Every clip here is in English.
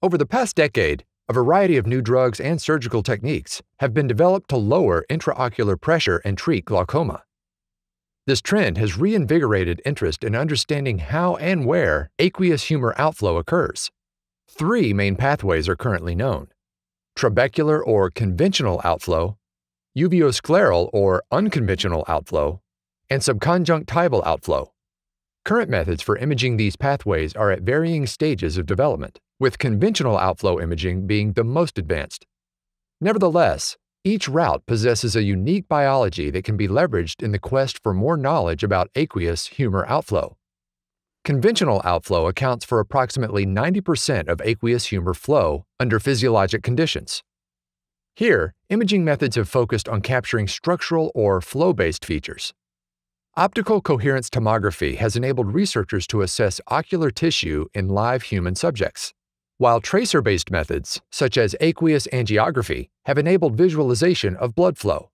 Over the past decade, a variety of new drugs and surgical techniques have been developed to lower intraocular pressure and treat glaucoma. This trend has reinvigorated interest in understanding how and where aqueous humor outflow occurs. Three main pathways are currently known. Trabecular or conventional outflow, uveoscleral or unconventional outflow, and subconjunctival outflow. Current methods for imaging these pathways are at varying stages of development with conventional outflow imaging being the most advanced. Nevertheless, each route possesses a unique biology that can be leveraged in the quest for more knowledge about aqueous humor outflow. Conventional outflow accounts for approximately 90% of aqueous humor flow under physiologic conditions. Here, imaging methods have focused on capturing structural or flow-based features. Optical coherence tomography has enabled researchers to assess ocular tissue in live human subjects while tracer-based methods, such as aqueous angiography, have enabled visualization of blood flow.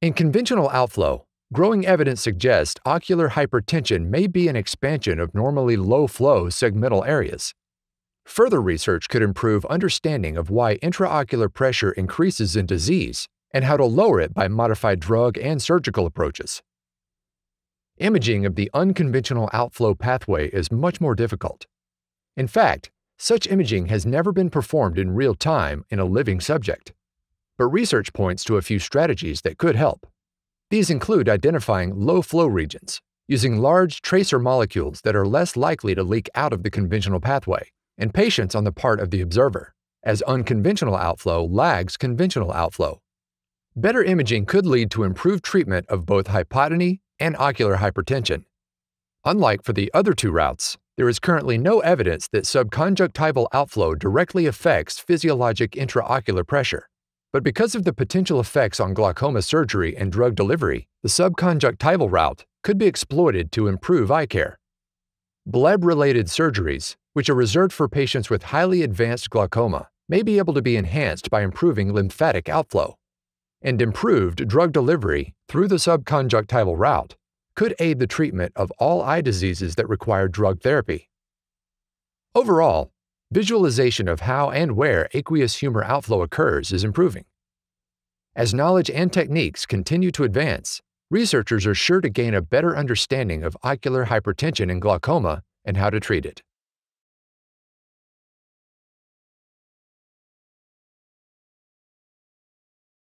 In conventional outflow, growing evidence suggests ocular hypertension may be an expansion of normally low-flow segmental areas. Further research could improve understanding of why intraocular pressure increases in disease and how to lower it by modified drug and surgical approaches. Imaging of the unconventional outflow pathway is much more difficult. In fact, such imaging has never been performed in real time in a living subject. But research points to a few strategies that could help. These include identifying low-flow regions, using large tracer molecules that are less likely to leak out of the conventional pathway, and patience on the part of the observer, as unconventional outflow lags conventional outflow. Better imaging could lead to improved treatment of both hypotony and ocular hypertension. Unlike for the other two routes, there is currently no evidence that subconjunctival outflow directly affects physiologic intraocular pressure. But because of the potential effects on glaucoma surgery and drug delivery, the subconjunctival route could be exploited to improve eye care. Bleb-related surgeries, which are reserved for patients with highly advanced glaucoma, may be able to be enhanced by improving lymphatic outflow. And improved drug delivery through the subconjunctival route could aid the treatment of all eye diseases that require drug therapy. Overall, visualization of how and where aqueous humor outflow occurs is improving. As knowledge and techniques continue to advance, researchers are sure to gain a better understanding of ocular hypertension and glaucoma and how to treat it.